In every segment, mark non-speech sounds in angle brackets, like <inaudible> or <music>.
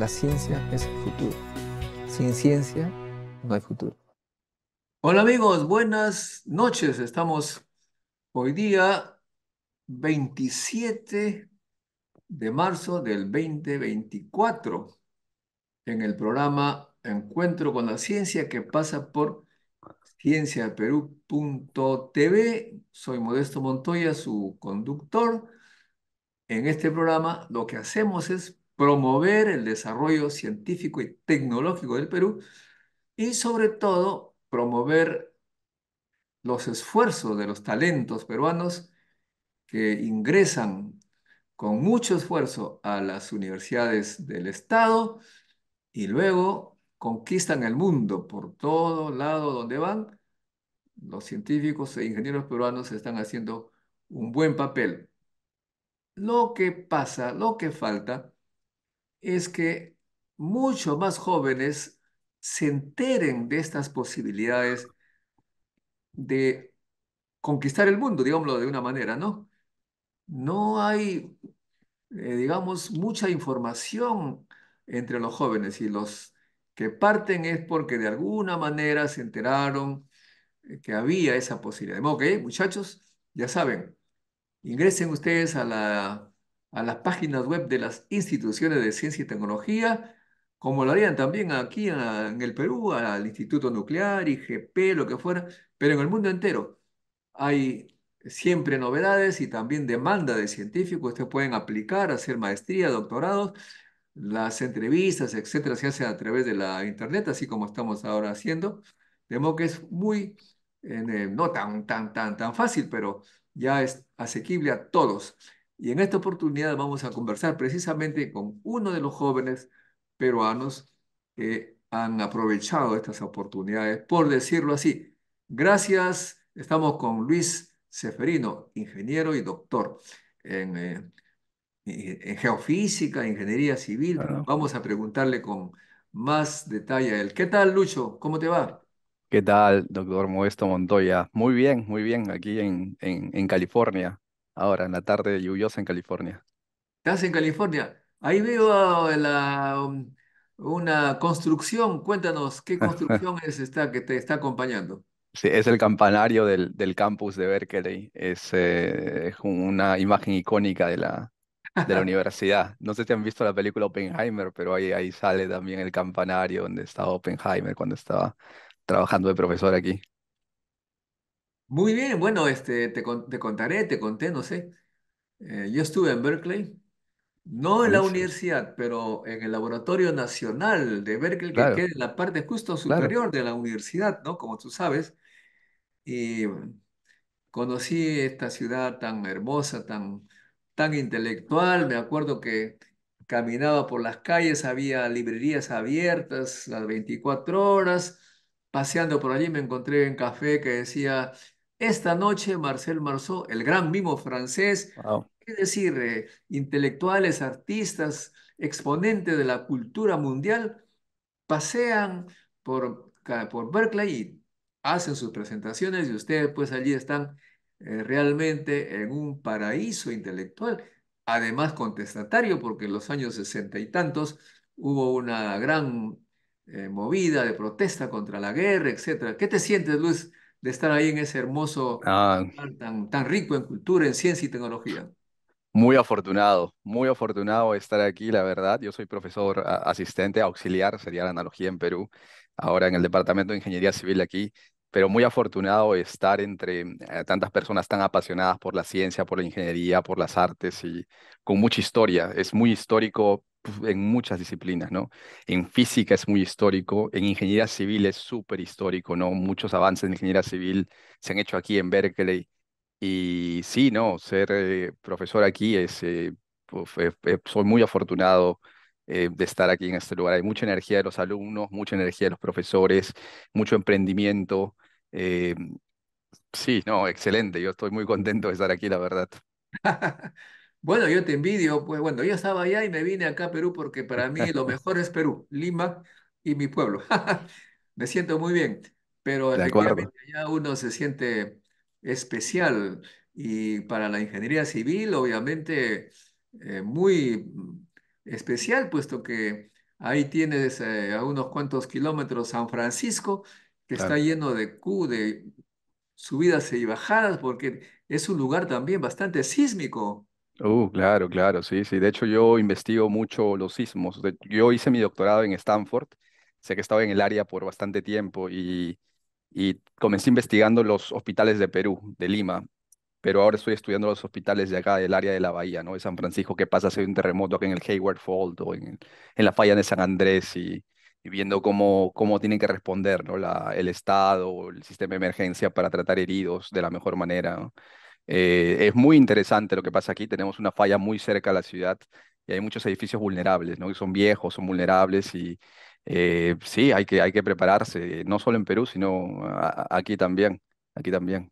La ciencia es el futuro. Sin ciencia no hay futuro. Hola amigos, buenas noches. Estamos hoy día 27 de marzo del 2024 en el programa Encuentro con la Ciencia que pasa por cienciaperú.tv. Soy Modesto Montoya, su conductor. En este programa lo que hacemos es promover el desarrollo científico y tecnológico del Perú y sobre todo promover los esfuerzos de los talentos peruanos que ingresan con mucho esfuerzo a las universidades del Estado y luego conquistan el mundo por todo lado donde van. Los científicos e ingenieros peruanos están haciendo un buen papel. Lo que pasa, lo que falta, es que muchos más jóvenes se enteren de estas posibilidades de conquistar el mundo, digámoslo de una manera, ¿no? No hay, eh, digamos, mucha información entre los jóvenes y los que parten es porque de alguna manera se enteraron eh, que había esa posibilidad. De muchachos, ya saben, ingresen ustedes a la a las páginas web de las instituciones de ciencia y tecnología, como lo harían también aquí en el Perú, al Instituto Nuclear, IGP, lo que fuera, pero en el mundo entero. Hay siempre novedades y también demanda de científicos. Ustedes pueden aplicar, hacer maestría, doctorados. Las entrevistas, etcétera, se hacen a través de la internet, así como estamos ahora haciendo. De modo que es muy, no tan, tan, tan fácil, pero ya es asequible a todos. Y en esta oportunidad vamos a conversar precisamente con uno de los jóvenes peruanos que han aprovechado estas oportunidades, por decirlo así. Gracias, estamos con Luis Seferino, ingeniero y doctor en, eh, geofísica, ingeniería civil. Vamos a preguntarle con más detalle a él. ¿Qué tal, Lucho? ¿Cómo te va? ¿Qué tal, doctor Modesto Montoya? Muy bien, muy bien, aquí en California ahora en la tarde lluviosa en California. Estás en California. Ahí veo um, una construcción. Cuéntanos, ¿qué <laughs> construcción es esta que te está acompañando? Sí, es el campanario del, campus de Berkeley. Eh, es, una imagen icónica de la, de la <laughs> universidad. No sé si han visto la película Oppenheimer, pero ahí, ahí sale también el campanario donde estaba Oppenheimer cuando estaba trabajando de profesor aquí. Muy bien, bueno, este, te, te contaré, te conté, no sé. Eh, yo estuve en Berkeley, no en la universidad, pero en el Laboratorio Nacional de Berkeley, que es en la parte justo superior de la universidad, ¿no? Como tú sabes. Y conocí esta ciudad tan hermosa, tan, tan intelectual. Me acuerdo que caminaba por las calles, había librerías abiertas las 24 horas. Paseando por allí me encontré en café que decía esta noche, Marcel Marceau, el gran mimo francés, es decir, eh, intelectuales, artistas, exponentes de la cultura mundial, pasean por, por Berkeley y hacen sus presentaciones y ustedes pues allí están eh, realmente en un paraíso intelectual, además contestatario, porque en los años sesenta y tantos hubo una gran eh, movida de protesta contra la guerra, etc. ¿Qué te sientes, Luis? de estar ahí en ese hermoso ah. lugar tan, tan rico en cultura, en ciencia y tecnología. Muy afortunado, muy afortunado estar aquí, la verdad. Yo soy profesor asistente auxiliar, sería la analogía en Perú, ahora en el Departamento de Ingeniería Civil aquí, pero muy afortunado estar entre eh, tantas personas tan apasionadas por la ciencia, por la ingeniería, por las artes y con mucha historia. Es muy histórico en muchas disciplinas, ¿no? En física es muy histórico, en ingeniería civil es súper histórico, ¿no? Muchos avances en ingeniería civil se han hecho aquí en Berkeley. Y sí, ¿no? Ser eh, profesor aquí es, eh, eh, soy muy afortunado de estar aquí en este lugar. Hay mucha energía de los alumnos, mucha energía de los profesores, mucho emprendimiento. sí, no, excelente. Yo estoy muy contento de estar aquí, la verdad. <laughs> Bueno, yo te envidio, pues bueno, yo estaba allá y me vine acá a Perú porque para mí lo <laughs> mejor es Perú, Lima y mi pueblo. <laughs> me siento muy bien, pero efectivamente allá uno se siente especial y para la ingeniería civil obviamente eh, muy especial, puesto que ahí tienes eh, a unos cuantos kilómetros San Francisco, que está lleno de de subidas y bajadas, porque es un lugar también bastante sísmico. Oh, claro, claro, sí, sí. De hecho, yo investigo mucho los sismos. yo hice mi doctorado en Stanford, sé que estaba en el área por bastante tiempo y, y comencé investigando los hospitales de Perú, de Lima, pero ahora estoy estudiando los hospitales de acá, del área de la bahía, ¿no? De San Francisco, que pasa si hay un terremoto acá en el Hayward Fault o en, en la falla de San Andrés y, viendo cómo, cómo tienen que responder, ¿no? La, el Estado, el sistema de emergencia para tratar heridos de la mejor manera, eh, es muy interesante lo que pasa aquí. Tenemos una falla muy cerca de la ciudad y hay muchos edificios vulnerables, ¿no? son viejos, son vulnerables y eh, sí, hay que, hay que prepararse, no solo en Perú, sino aquí también, aquí también.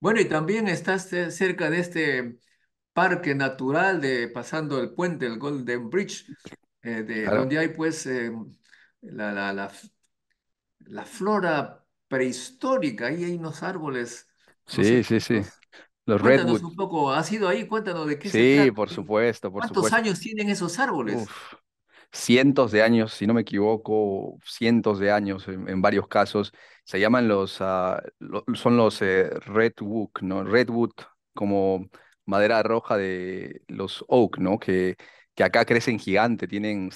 Bueno, y también estás cerca de este parque natural de pasando el puente, el Golden Bridge, eh, de, donde hay pues la, la, la flora prehistórica, ahí hay unos árboles sí, sí, sí. Los cuéntanos un poco, ¿has ido ahí? Cuéntanos de qué sí, se trata. Sí, por supuesto, ¿Cuántos años tienen esos árboles? cientos de años, si no me equivoco, cientos de años en, varios casos. Se llaman los, ah, son los eh, Redwood, ¿no? Redwood como madera roja de los oak, ¿no? Que, que acá crecen gigante, tienen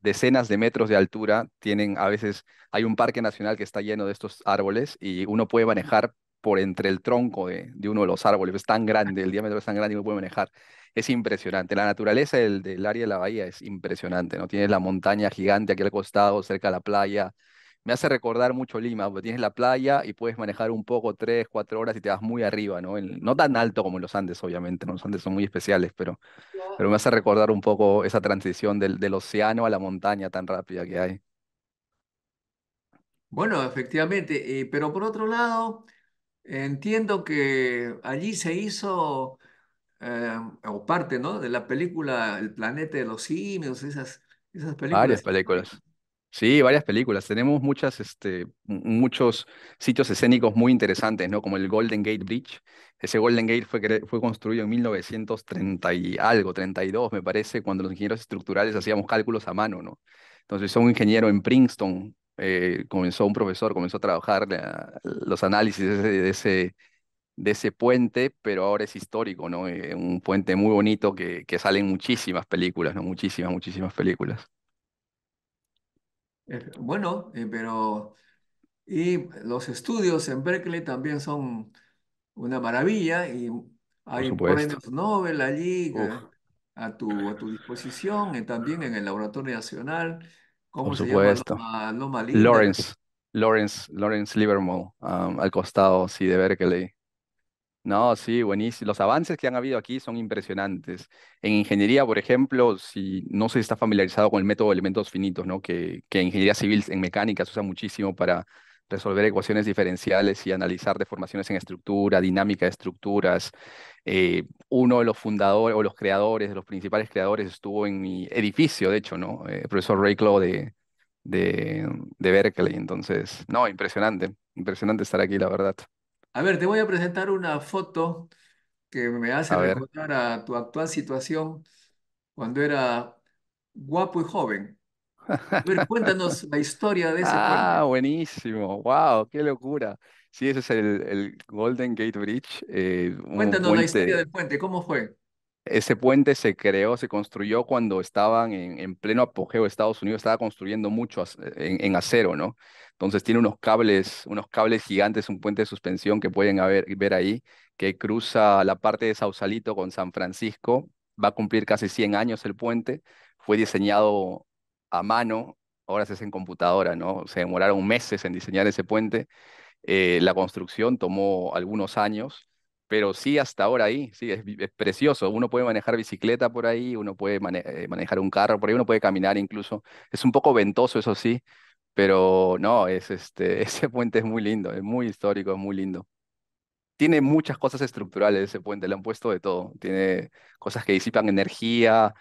decenas de metros de altura, tienen a veces, hay un parque nacional que está lleno de estos árboles y uno puede manejar por entre el tronco de, uno de los árboles. Es tan grande, el diámetro es tan grande y no puede manejar. Es impresionante. La naturaleza del, área de la bahía es impresionante, ¿no? Tienes la montaña gigante aquí al costado, cerca de la playa. Me hace recordar mucho Lima, porque tienes la playa y puedes manejar un poco, tres, cuatro horas y te vas muy arriba, ¿no? no tan alto como en los Andes, obviamente, los Andes son muy especiales, pero, pero me hace recordar un poco esa transición del, océano a la montaña tan rápida que hay. Bueno, efectivamente, eh, pero por otro lado, Entiendo que allí se hizo, eh, o parte, ¿no? De la película El planeta de los simios, esas, esas películas. Varias películas. Sí, varias películas. Tenemos muchas, este, muchos sitios escénicos muy interesantes, ¿no? Como el Golden Gate Bridge. Ese Golden Gate fue, fue construido en 1930 y algo, 32, me parece, cuando los ingenieros estructurales hacíamos cálculos a mano, ¿no? Entonces, soy un ingeniero en Princeton eh, comenzó un profesor, comenzó a trabajar los análisis de ese, de ese, puente, pero ahora es histórico, ¿no? Eh, un puente muy bonito que, que salen muchísimas películas, ¿no? Muchísimas, muchísimas películas. Eh, bueno, pero... Y los estudios en Berkeley también son una maravilla y hay premios Nobel allí a tu, a tu disposición, y también en el Laboratorio Nacional. ¿Cómo se supuesto. llama? Lawrence, Lawrence, Lawrence Livermore, al costado, sí, de Berkeley. No, sí, buenísimo. Los avances que han habido aquí son impresionantes. En ingeniería, por ejemplo, si no se está familiarizado con el método de elementos finitos, ¿no? que, que en ingeniería civil, en mecánica, se usa muchísimo para resolver ecuaciones diferenciales y analizar deformaciones en estructura, dinámica de estructuras, eh, uno de los fundadores o los creadores, de los principales creadores, estuvo en mi edificio, de hecho, ¿no? Eh, el profesor Ray de, de, de Berkeley. Entonces, no, impresionante, impresionante estar aquí, la verdad. A ver, te voy a presentar una foto que me hace recordar a tu actual situación cuando era guapo y joven. A cuéntanos la historia de ese puente. Ah, buenísimo. Wow, qué locura. Sí, ese es el, Golden Gate Bridge. Eh, cuéntanos la historia del puente, ¿cómo fue? Ese puente se creó, se construyó cuando estaban en, pleno apogeo. Estados Unidos estaba construyendo mucho en, acero, ¿no? Entonces tiene unos cables, unos cables gigantes, un puente de suspensión que pueden haber- ver ahí, que cruza la parte de Sausalito con San Francisco. Va a cumplir casi 100 años el puente. Fue diseñado a mano, ahora se hace en computadora, ¿no? Se demoraron meses en diseñar ese puente. Eh, la construcción tomó algunos años, pero sí hasta ahora ahí, sí, es, precioso. Uno puede manejar bicicleta por ahí, uno puede eh, manejar un carro por ahí, uno puede caminar incluso. Es un poco ventoso, eso sí, pero no, es este, <laughs> ese puente es muy lindo, es muy histórico, es muy lindo. Tiene muchas cosas estructurales ese puente, le han puesto de todo. Tiene cosas que disipan energía,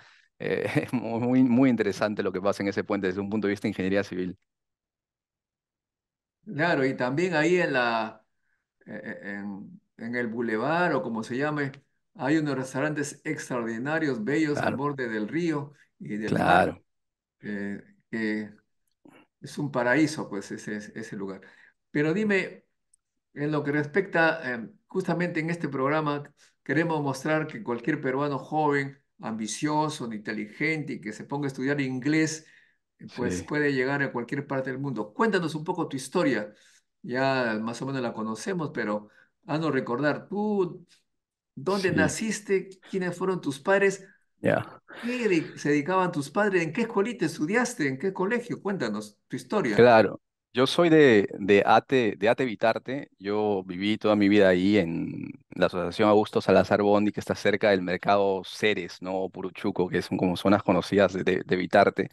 eh, <laughs> es muy, muy interesante lo que pasa en ese puente desde un punto de vista de ingeniería civil. Claro, y también ahí en la e-, e-, en, el bulevar o como se llame, hay unos restaurantes extraordinarios, bellos al borde del río y del claro. Eh, que es un paraíso, pues ese, ese lugar. Pero dime, en lo que respecta, em, justamente en este programa queremos mostrar que cualquier peruano joven ambicioso, inteligente y que se ponga a estudiar inglés, eh, pues puede llegar a cualquier parte del mundo. Cuéntanos un poco tu historia. Ya más o menos la conocemos, pero haznos recordar, tú, ¿dónde naciste? ¿Quiénes fueron tus padres? ¿Qué se dedicaban tus padres? ¿En qué escuelita estudiaste? ¿En qué colegio? Cuéntanos tu historia. Claro, yo soy de, de Ate, de Ate Vitarte. Yo viví toda mi vida ahí en la Asociación Augusto Salazar Bondi, que está cerca del mercado Ceres, ¿no? Puruchuco, que son como zonas conocidas de, de Vitarte.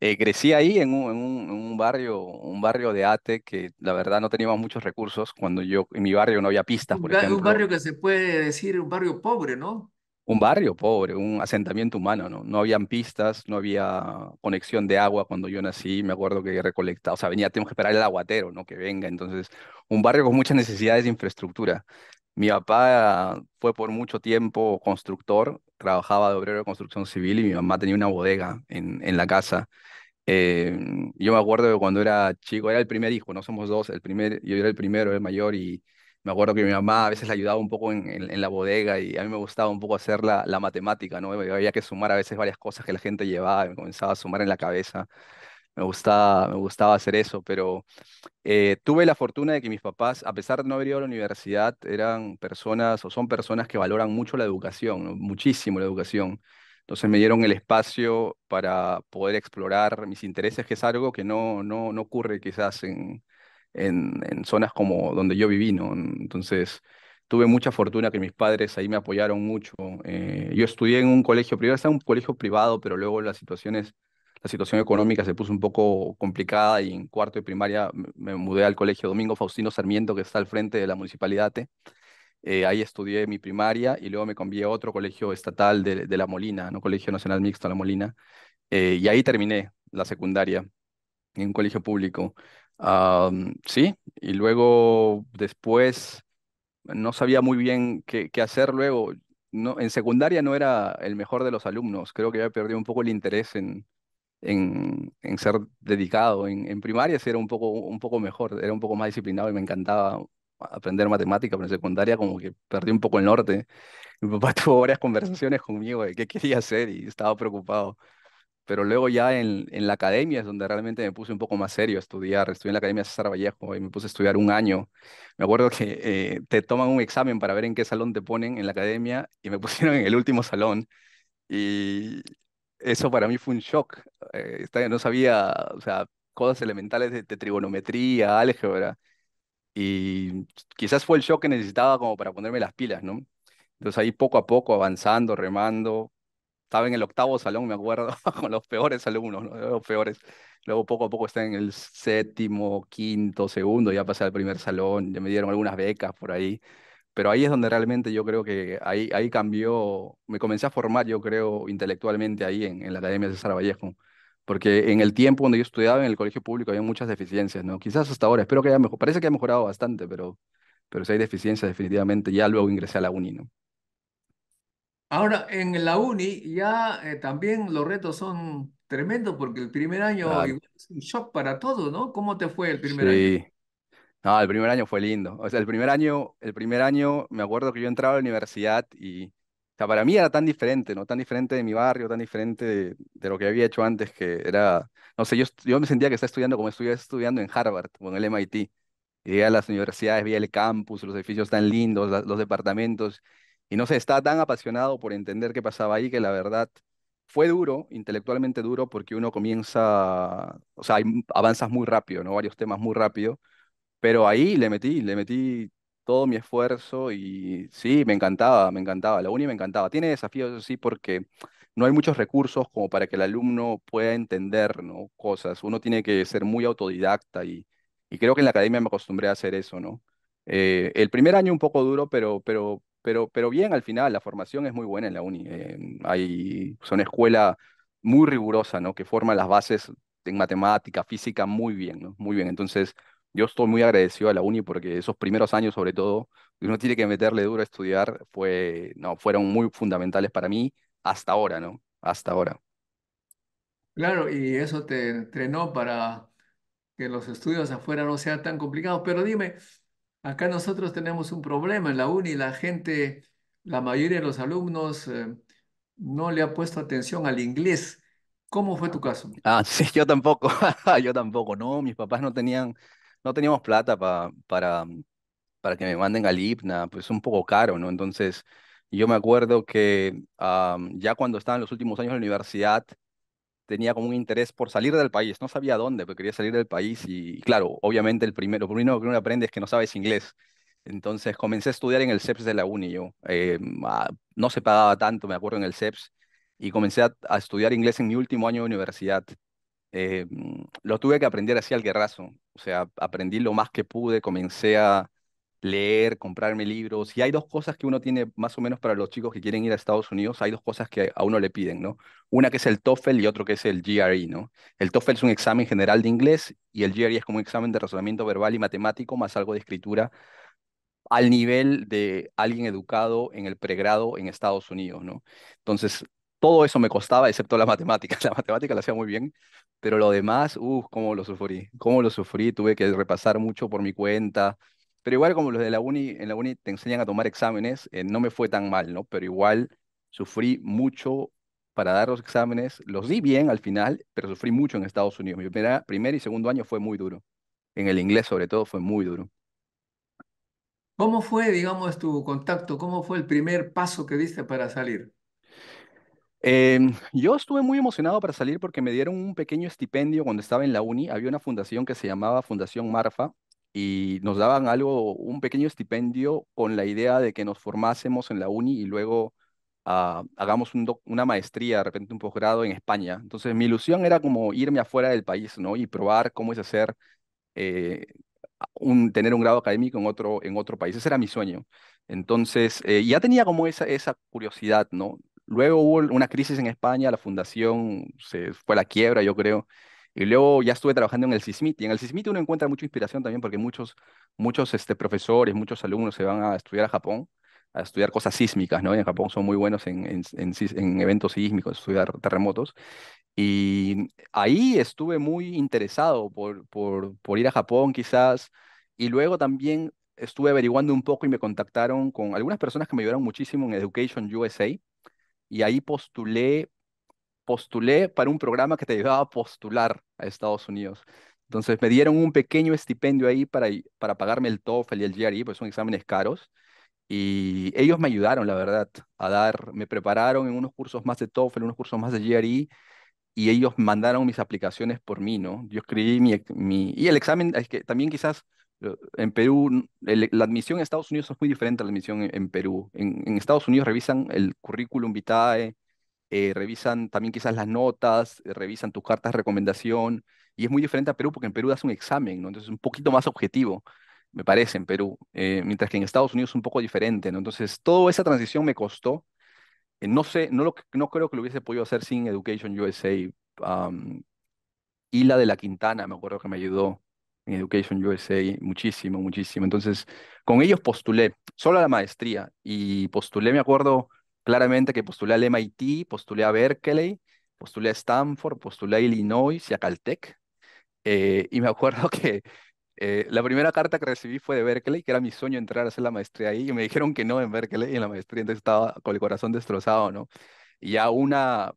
Eh, crecí ahí en un, barrio, un barrio de Ate que la verdad no teníamos muchos recursos cuando yo en mi barrio no había pistas, por Un barrio que se puede decir un barrio pobre, ¿no? un barrio pobre, un asentamiento humano, ¿no? No habían pistas, no había conexión de agua cuando yo nací, me acuerdo que recolectaba, o sea, venía, tenemos que esperar el aguatero, ¿no? Que venga, entonces, un barrio con muchas necesidades de infraestructura. Mi papá fue por mucho tiempo constructor, trabajaba de obrero de construcción civil y mi mamá tenía una bodega en, en la casa. Eh, yo me acuerdo que cuando era chico, era el primer hijo, no somos dos, el primer, yo era el primero, el mayor, y me acuerdo que mi mamá a veces la ayudaba un poco en, en, la bodega y a mí me gustaba un poco hacer la, matemática, ¿no? Había que sumar a veces varias cosas que la gente llevaba y me comenzaba a sumar en la cabeza. Me gustaba, me gustaba hacer eso, pero eh, tuve la fortuna de que mis papás, a pesar de no haber ido a la universidad, eran personas o son personas que valoran mucho la educación, muchísimo la educación. Entonces me dieron el espacio para poder explorar mis intereses, que es algo que no, no, no ocurre quizás en, en, zonas como donde yo viví, ¿no? Entonces, tuve mucha fortuna que mis padres ahí me apoyaron mucho. Eh, yo estudié en un colegio privado, estaba un colegio privado, pero luego las situaciones, la situación económica se puso un poco complicada y en cuarto de primaria me mudé al colegio Domingo Faustino Sarmiento, que está al frente de la municipalidad. Eh, ahí estudié mi primaria y luego me cambié a otro colegio estatal de, La Molina, ¿no? Colegio Nacional Mixto La Molina. Eh, y ahí terminé la secundaria en un colegio público sí, y luego después no sabía muy bien qué, hacer luego. en secundaria no era el mejor de los alumnos, creo que había perdido un poco el interés en, en, ser dedicado. En, en, primaria sí era un poco, un poco mejor, era un poco más disciplinado y me encantaba aprender matemática, pero en secundaria como que perdí un poco el norte. Mi papá <laughs> tuvo varias conversaciones conmigo de qué quería hacer y estaba preocupado pero luego ya en, en, la academia es donde realmente me puse un poco más serio a estudiar. Estudié en la Academia César Vallejo y me puse a estudiar un año. Me acuerdo que eh, te toman un examen para ver en qué salón te ponen en la academia y me <laughs> pusieron en el último salón. Y eso para mí fue un shock. Eh, no sabía, o sea, cosas elementales de, de trigonometría, álgebra. Y quizás fue el shock que necesitaba como para ponerme las pilas, ¿no? Entonces ahí poco a poco, avanzando, remando, estaba en el octavo salón, me acuerdo, <laughs> con los peores alumnos, los peores. Luego poco a poco está en el séptimo, quinto, segundo, ya pasé al primer salón, ya me dieron algunas becas por ahí. Pero ahí es donde realmente yo creo que ahí, ahí cambió, me comencé a formar, yo creo, intelectualmente ahí en, en la Academia César Vallejo. Porque en el tiempo cuando yo estudiaba en el colegio público había muchas deficiencias, ¿no? Quizás hasta ahora, espero que haya mejorado, parece que ha mejorado bastante, pero, pero si hay deficiencias definitivamente, ya luego ingresé a la uni, Ahora, en la uni ya eh, también los retos son tremendos porque el primer año es un shock para todos, ¿no? ¿Cómo te fue el primer año? sí. No, el primer año fue lindo. O sea, el primer año, el primer año me acuerdo que yo entraba a la universidad y, o sea, para mí era tan diferente, ¿no? Tan diferente de mi barrio, tan diferente de, lo que había hecho antes, que era, no sé, yo, yo me sentía que estaba estudiando como estuviera estudiando en Harvard o en el MIT. Y a las universidades, veía el campus, los edificios tan lindos, los departamentos, y no sé, estaba tan apasionado por entender qué pasaba ahí que la verdad fue duro, intelectualmente duro, porque uno comienza, o sea, avanzas muy rápido, ¿no? Varios temas muy rápido, pero ahí le metí, le metí todo mi esfuerzo y sí, me encantaba, me encantaba, la uni me encantaba. Tiene desafíos, sí, porque no hay muchos recursos como para que el alumno pueda entender, ¿no? Cosas, uno tiene que ser muy autodidacta y, y creo que en la academia me acostumbré a hacer eso, ¿no? Eh, el primer año un poco duro, pero, pero pero, bien al final, la formación es muy buena en la uni. Eh, hay, es una escuela muy rigurosa, ¿no? Que forma las bases en matemática, física, muy bien, ¿no? Muy bien. Entonces, yo estoy muy agradecido a la uni porque esos primeros años, sobre todo, uno tiene que meterle duro a estudiar, fue, no, fueron muy fundamentales para mí hasta ahora, ¿no? Hasta ahora. Claro, y eso te entrenó para que los estudios afuera no sean tan complicados. Pero dime, Acá nosotros tenemos un problema en la UNI, la gente, la mayoría de los alumnos eh, no le ha puesto atención al inglés. ¿Cómo fue tu caso? Ah, <laughs> sí, yo tampoco, <laughs> yo tampoco, no, mis papás no tenían, no teníamos plata para para, para que me manden al IPNA, pues un poco caro, ¿no? Entonces, yo me acuerdo que ah, ya cuando estaba en los últimos años de la universidad, tenía como un interés por salir del país, no sabía dónde, pero quería salir del país y, claro, obviamente el primero, lo primero que uno aprende es que no sabes inglés. Entonces comencé a estudiar en el CEPS de la UNI eh, ah, no se pagaba tanto, me acuerdo, en el CEPS. Y comencé a, estudiar inglés en mi último año de universidad. Eh, mm, lo tuve que aprender así al guerrazo. O sea, aprendí lo más que pude, comencé a, leer, comprarme libros. Y hay dos cosas que uno tiene más o menos para los chicos que quieren ir a Estados Unidos, hay dos cosas que a uno le piden, ¿no? Una que es el TOEFL y otro que es el GRE, ¿no? El TOEFL es un examen general de inglés y el GRE es como un examen de razonamiento verbal y matemático más algo de escritura al nivel de alguien educado en el pregrado en Estados Unidos, ¿no? Entonces, todo eso me costaba, excepto la <laughs> matemática, La matemática la hacía muy bien, pero lo demás, uff, cómo lo sufrí, cómo lo sufrí. Tuve que repasar mucho por mi cuenta, pero igual como los de la uni, en la uni te enseñan a tomar exámenes, eh, no me fue tan mal, ¿no? Pero igual sufrí mucho para dar los exámenes. Los di bien al final, pero sufrí mucho en Estados Unidos. Mi primer y segundo año fue muy duro. En el inglés sobre todo fue muy duro. ¿Cómo fue, digamos, tu contacto? ¿Cómo fue el primer paso que diste para salir? Em, yo estuve muy emocionado para salir porque me dieron un pequeño estipendio cuando estaba en la uni. Había una fundación que se llamaba Fundación Marfa, y nos daban algo, un pequeño estipendio con la idea de que nos formásemos en la uni y luego ah, hagamos una maestría, de repente un posgrado en España. Entonces mi ilusión era como irme afuera del país, ¿no? Y probar cómo es hacer, eh, un, tener un grado académico en otro, en otro país. Ese era mi sueño. Entonces eh, ya tenía como esa, esa curiosidad, ¿no? Luego hubo una crisis en España, la fundación se fue a la quiebra, yo creo. Y luego ya estuve trabajando en el CISMIT. Y en el CISMIT uno encuentra mucha inspiración también porque muchos, muchos este, profesores, muchos alumnos se van a estudiar a Japón, a estudiar cosas sísmicas, ¿no? Y en Japón son muy buenos en, en, eventos sísmicos, estudiar terremotos. Y ahí estuve muy interesado por, por, por ir a Japón quizás. Y luego también estuve averiguando un poco y me contactaron con algunas personas que me ayudaron muchísimo en Education USA. Y ahí postulé postulé para un programa que te ayudaba a postular a Estados Unidos. Entonces me dieron un pequeño estipendio ahí para, para pagarme el TOEFL y el GRE, pues son exámenes caros. Y ellos me ayudaron, la verdad, a dar, me prepararon en unos cursos más de TOEFL, unos cursos más de GRE, y ellos mandaron mis aplicaciones por mí, ¿no? Yo escribí mi, y el examen, es que también quizás eh, en Perú, la admisión en Estados Unidos es muy diferente a la admisión en, Perú. En, en, Estados Unidos revisan el currículum vitae, eh, revisan también quizás las notas, eh, revisan tus cartas de recomendación, y es muy diferente a Perú porque en Perú das un examen, ¿no? Entonces es un poquito más objetivo, me parece, en Perú, eh, mientras que en Estados Unidos es un poco diferente, ¿no? Entonces toda esa transición me costó, no sé, no, lo, no creo que lo hubiese podido hacer sin Education USA, y la de la Quintana, me acuerdo que me ayudó en Education USA muchísimo, muchísimo. Entonces, con ellos postulé, solo a la maestría, y postulé, me acuerdo, claramente que postulé al MIT, postulé a Berkeley, postulé a Stanford, postulé a Illinois y a Caltech. Eh, y me acuerdo <laughs> que eh, la primera carta que recibí fue de Berkeley, que era mi sueño entrar a hacer la maestría ahí, y me dijeron que no en Berkeley, y en la maestría entonces estaba con el corazón destrozado, ¿no? Y a una,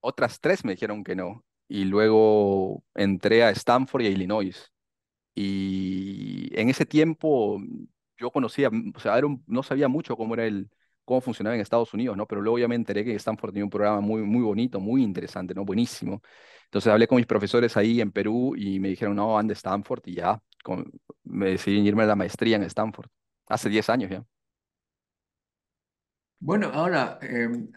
otras tres me dijeron que no, y luego entré a Stanford y a Illinois. Y en ese tiempo yo conocía, o sea, no sabía mucho cómo era el, cómo funcionaba en Estados Unidos, ¿no? Pero luego ya me enteré que Stanford tenía un programa muy, muy bonito, muy interesante, ¿no? Buenísimo. Entonces hablé con mis profesores ahí en Perú y me dijeron, no, ande Stanford y ya, me decidí irme a la maestría en Stanford, hace 10 años ya. Bueno, ahora, em,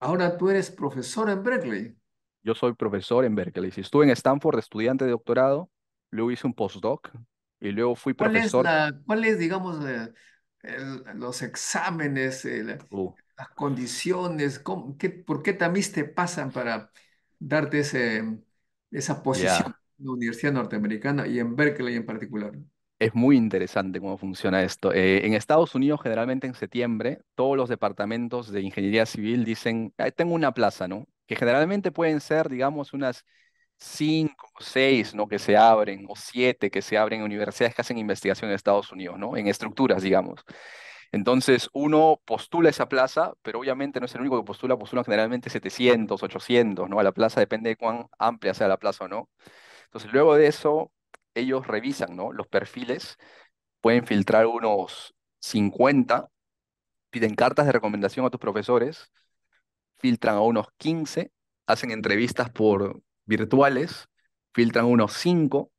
ahora tú eres profesor en Berkeley. Yo soy profesor en Berkeley. estuve en Stanford, estudiante de doctorado, luego hice un postdoc y luego fui profesor. ¿Cuál es, digamos, los exámenes, uh. las condiciones, qué, por qué también te pasan para darte ese, mm, esa posición en la Universidad Norteamericana y en Berkeley en particular. Es muy interesante cómo funciona esto. Eh, en Estados Unidos, generalmente en septiembre, todos los departamentos de ingeniería civil dicen, tengo una plaza, ¿no? Que generalmente pueden ser, digamos, unas cinco o seis ¿no? que se abren, o siete que se abren en universidades que hacen investigación en Estados Unidos, ¿no? en estructuras, digamos. Entonces, uno postula esa plaza, pero obviamente no es el único que postula, postula generalmente 700, 800, ¿no? A la plaza, depende de cuán amplia sea la plaza o no. Entonces, luego de eso, ellos revisan, ¿no? Los perfiles, pueden filtrar unos 50, piden cartas de recomendación a tus profesores, filtran a unos 15, hacen entrevistas por virtuales, filtran unos cinco,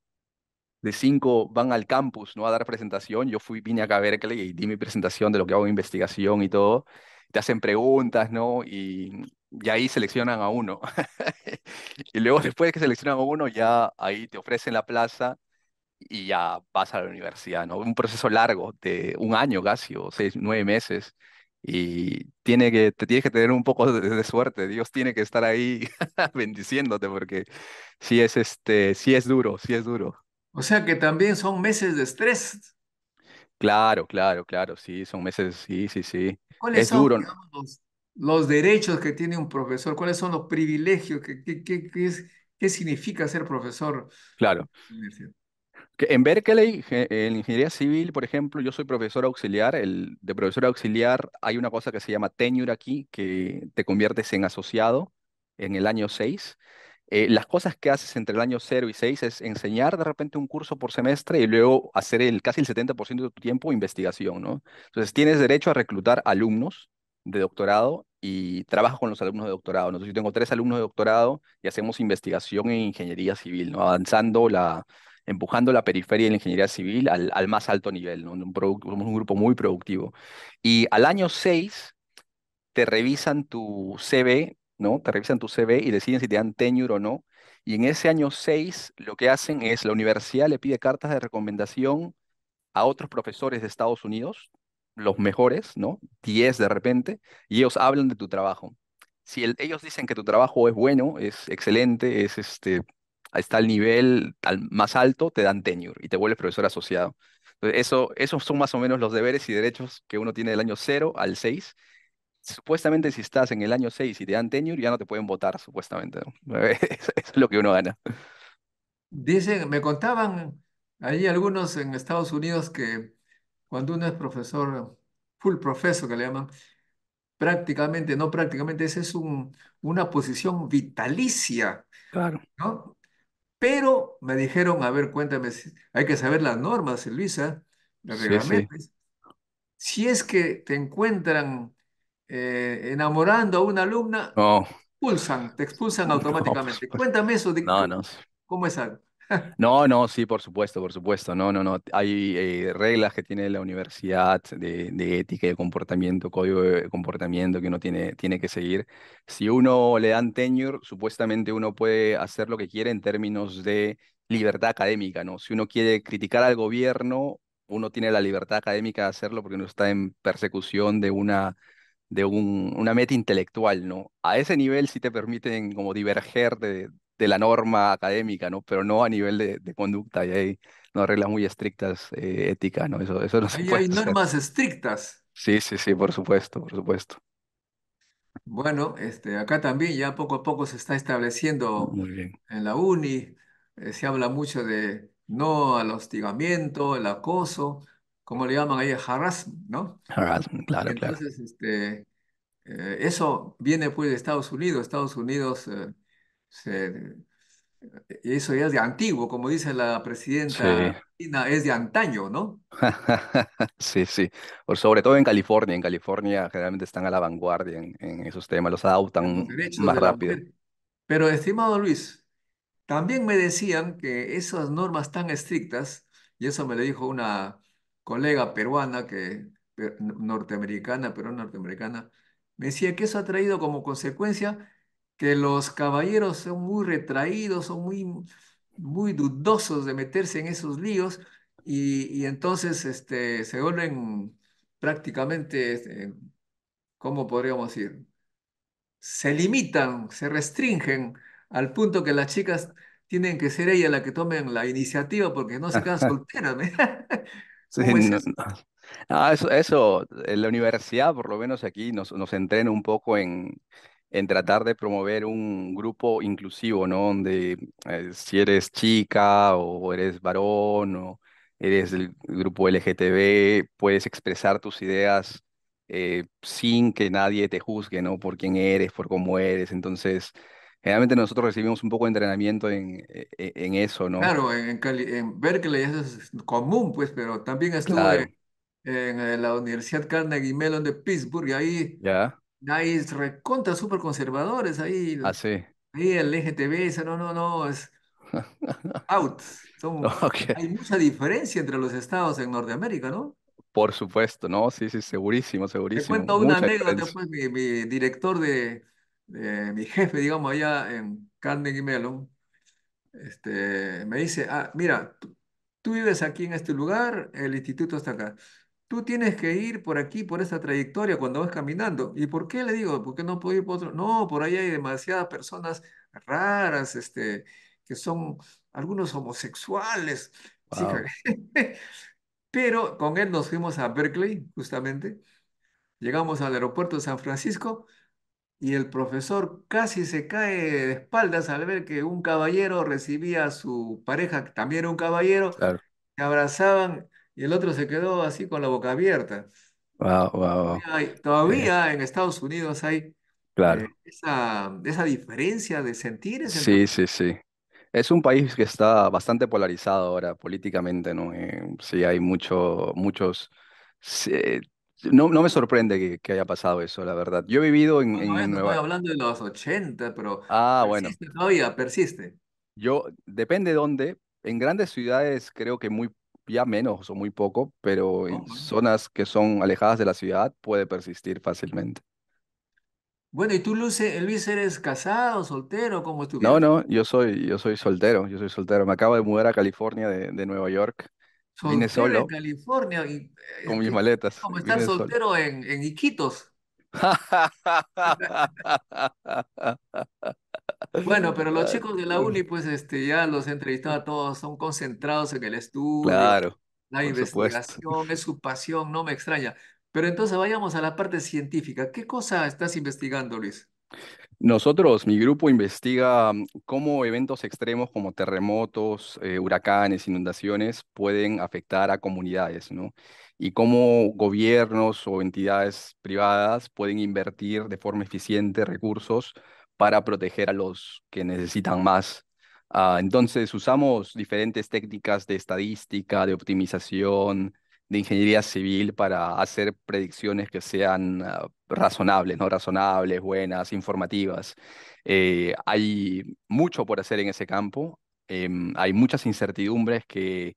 de cinco van al campus ¿no? a dar presentación. Yo fui, vine acá a Berkeley y di mi presentación de lo que hago en investigación y todo. Te hacen preguntas, ¿no? Y, ahí seleccionan a uno. <laughs> y luego después de que seleccionan a uno, ya ahí te ofrecen la plaza y ya vas a la universidad, ¿no? Un proceso largo de un año casi, o seis, nueve meses, y tiene que, te tienes que tener un poco de, suerte, Dios tiene que estar ahí <laughs> bendiciéndote porque sí es, este, sí es duro, sí es duro. O sea que también son meses de estrés. Claro, claro, claro, sí, son meses, sí, sí, sí. ¿Cuáles es son, duro. los, derechos que tiene un profesor? ¿Cuáles son los privilegios? ¿Qué, qué significa ser profesor? Claro. En Berkeley, eh, en ingeniería civil, por ejemplo, yo soy profesor auxiliar. El, de profesor auxiliar hay una cosa que se llama tenure aquí, que te conviertes en asociado en el año 6. Eh, las cosas que haces entre el año 0 y 6 es enseñar de repente un curso por semestre y luego hacer el, casi el 70% de tu tiempo investigación, ¿no? Entonces tienes derecho a reclutar alumnos de doctorado y trabajas con los alumnos de doctorado. yo tengo tres alumnos de doctorado y hacemos investigación en ingeniería civil, ¿no? Avanzando la empujando la periferia de la ingeniería civil al, más alto nivel, ¿no? un, grupo muy productivo. Y al año 6 te revisan tu CV, ¿no? Te revisan tu CV y deciden si te dan tenure o no. Y en ese año 6 lo que hacen es la universidad le pide cartas de recomendación a otros profesores de Estados Unidos, los mejores, ¿no? 10 de repente, y ellos hablan de tu trabajo. Si ellos dicen que tu trabajo es bueno, es excelente, es este, está el nivel más alto, te dan tenure y te vuelves profesor asociado. eso, esos son más o menos los deberes y derechos que uno tiene del año 0 al 6. Supuestamente si estás en el año 6 y te dan tenure, ya no te pueden votar, supuestamente. <laughs> es lo que uno gana. Dicen, me contaban ahí algunos en Estados Unidos que cuando uno es profesor, full profesor que le llaman, prácticamente, no prácticamente, esa es un, una posición vitalicia. Claro. Pero me dijeron, a ver, cuéntame, hay que saber las normas, Luisa, los reglamentos. Si es que te encuentran eh, enamorando a una alumna, expulsan, te expulsan <laughs> automáticamente. Cuéntame eso, ¿cómo es algo? No, no, sí, por supuesto, por supuesto. No, no, no. Hay eh, reglas que tiene la universidad de, ética y de comportamiento, código de comportamiento que uno tiene, tiene que seguir. Si uno le dan tenure, supuestamente uno puede hacer lo que quiere en términos de libertad académica, ¿no? Si uno quiere criticar al gobierno, uno tiene la libertad académica de hacerlo porque uno está en persecución de una de un, una meta intelectual, ¿no? A ese nivel sí te permiten como diverger de, de la norma académica, ¿no? Pero no a nivel de, conducta, y hay no, reglas muy estrictas eh, éticas, ¿no? Eso, eso no hay normas estrictas. Sí, sí, sí, por supuesto, por supuesto. Bueno, este, acá también ya poco a poco se está estableciendo en la uni, eh, se habla mucho de no al hostigamiento, el acoso, como le llaman ahí, harassment, ¿no? Harassment, claro, Entonces, este, eh, eso viene pues de Estados Unidos. Estados Unidos se, eso ya es de antiguo, como dice la presidenta es de antaño, ¿no? <laughs> sí, sí. sobre todo en California. En California generalmente están a la vanguardia en, esos temas, los adoptan más rápido. Pero, estimado Luis, también me decían que esas normas tan estrictas, y eso me lo dijo una colega peruana, que, norteamericana, pero norteamericana, me decía que eso ha traído como consecuencia que los caballeros son muy retraídos, son muy, muy dudosos de meterse en esos líos y, entonces este, se vuelven prácticamente, este, ¿cómo podríamos decir? Se limitan, se restringen al punto que las chicas tienen que ser ellas las que tomen la iniciativa porque no se quedan <laughs> solteras. Ah, eso? eso, en eh, la universidad, por lo menos aquí, nos, nos entrena un poco en, en tratar de promover un grupo inclusivo, ¿no? Donde eh, si eres chica o eres varón o eres del grupo LGTB, puedes expresar tus ideas eh, sin que nadie te juzgue, ¿no? Por quién eres, por cómo eres. Entonces, generalmente nosotros recibimos un poco de entrenamiento en, e, e, en, eso, ¿no? Claro, en, en, Berkeley eso es común, pues, pero también estuve en, la Universidad Carnegie Mellon de Pittsburgh ahí... Ya es recontra súper conservadores ahí. Ah, Ahí el ah, LGTB, eso no, no, no, es <laughs> out. <laughs> Hay mucha diferencia entre los estados en Norteamérica, ¿no? Por supuesto, no, sí, sí, segurísimo, segurísimo. Te cuento una anécdota, después pues, mi, director de, mi jefe, digamos, allá en Carnegie Mellon, este, me dice, ah, mira, tú vives aquí en este lugar, el instituto está acá tú tienes que ir por aquí, por esta trayectoria cuando vas caminando. ¿Y por qué le digo? ¿Por qué no puedo ir por otro? No, por ahí hay demasiadas personas raras, este, que son algunos homosexuales. <laughs> Pero con él nos fuimos a Berkeley, justamente. Llegamos al aeropuerto de San Francisco y el profesor casi se cae de espaldas al ver que un caballero recibía a su pareja, que también era un caballero, que se abrazaban y el otro se quedó así con la boca abierta. Wow, wow. Todavía, en Estados Unidos hay claro. Eh, esa, esa, diferencia de sentir. Sí, sí, sí. Es un país que está bastante polarizado ahora políticamente, ¿no? Eh, sí, hay mucho, muchos... Eh, no, no me sorprende que, haya pasado eso, la verdad. Yo he vivido en, no, en hablando de los 80, pero ah, bueno. todavía, persiste. Yo, depende de dónde. En grandes ciudades creo que muy ya menos o muy poco, pero en zonas que son alejadas de la ciudad puede persistir fácilmente. Bueno, ¿y tú, Luis, Luis eres casado, soltero? ¿Cómo No, no, yo soy, yo soy soltero, yo soy soltero. Me acabo de mudar a California de, de Nueva York. Soltero Vine solo. en California. Y, eh, con mis eh, maletas. Como estar soltero en, en Iquitos bueno, pero los chicos de la uni, pues este, ya los he entrevistado a todos, son concentrados en el estudio. Claro. La investigación es su pasión, no me extraña. Pero entonces vayamos a la parte científica. ¿Qué cosa estás investigando, Luis? Nosotros, mi grupo investiga mm, cómo eventos extremos como terremotos, eh, huracanes, inundaciones pueden afectar a comunidades, ¿no? y cómo gobiernos o entidades privadas pueden invertir de forma eficiente recursos para proteger a los que necesitan más. Ah, entonces usamos diferentes técnicas de estadística, de optimización, de ingeniería civil para hacer predicciones que sean ah, razonables, ¿no? Razonables, buenas, informativas. Eh, hay mucho por hacer en ese campo. Em, hay muchas incertidumbres que